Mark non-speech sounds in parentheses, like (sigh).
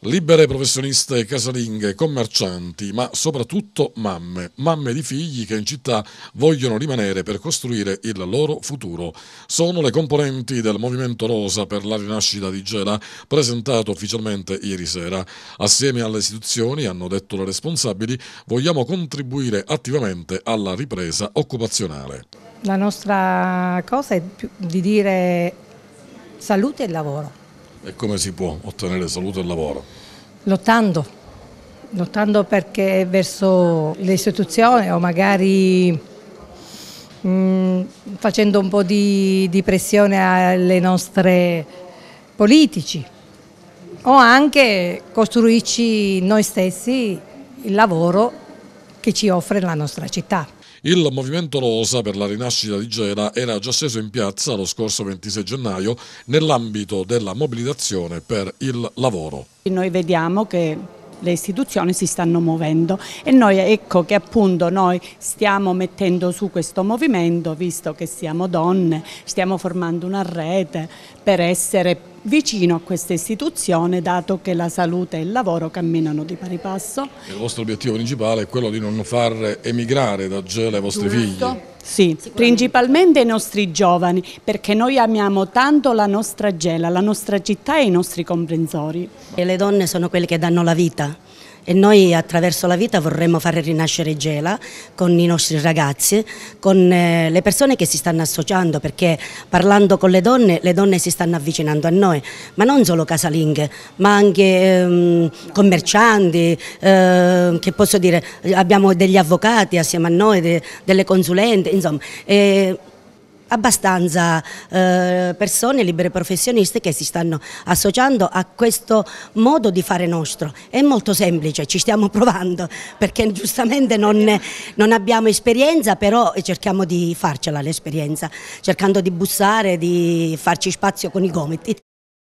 Libere professioniste casalinghe, commercianti, ma soprattutto mamme, mamme di figli che in città vogliono rimanere per costruire il loro futuro. Sono le componenti del Movimento Rosa per la rinascita di Gela, presentato ufficialmente ieri sera. Assieme alle istituzioni, hanno detto le responsabili, vogliamo contribuire attivamente alla ripresa occupazionale. La nostra cosa è di dire salute e lavoro e come si può ottenere salute e lavoro? Lottando, lottando perché verso l'istituzione o magari mh, mm, facendo un po' di, di pressione alle nostre politici o anche costruirci noi stessi il lavoro che ci offre la nostra città. Il movimento rosa per la rinascita di Gela era già sceso in piazza lo scorso 26 gennaio nell'ambito della mobilitazione per il lavoro. Noi vediamo che le istituzioni si stanno muovendo e noi ecco che appunto noi stiamo mettendo su questo movimento visto che siamo donne, stiamo formando una rete per essere vicino a questa istituzione dato che la salute e il lavoro camminano di pari passo. Il vostro obiettivo principale è quello di non far emigrare da Gela i vostri Giusto. figli. Sì, principalmente i nostri giovani, perché noi amiamo tanto la nostra Gela, la nostra città e i nostri comprensori. E le donne sono quelle che danno la vita e noi attraverso la vita vorremmo fare rinascere Gela con i nostri ragazzi, con eh, le persone che si stanno associando perché parlando con le donne, le donne si stanno avvicinando a noi, ma non solo casalinghe, ma anche ehm, commercianti, ehm, che posso dire, abbiamo degli avvocati assieme a noi, de, delle consulenti, insomma. Eh, abbastanza eh, persone, libere professioniste che si stanno associando a questo modo di fare nostro. È molto semplice, ci stiamo (laughs) provando perché giustamente non, non abbiamo esperienza, però cerchiamo di farcela l'esperienza, cercando di bussare, di farci spazio con i gomiti.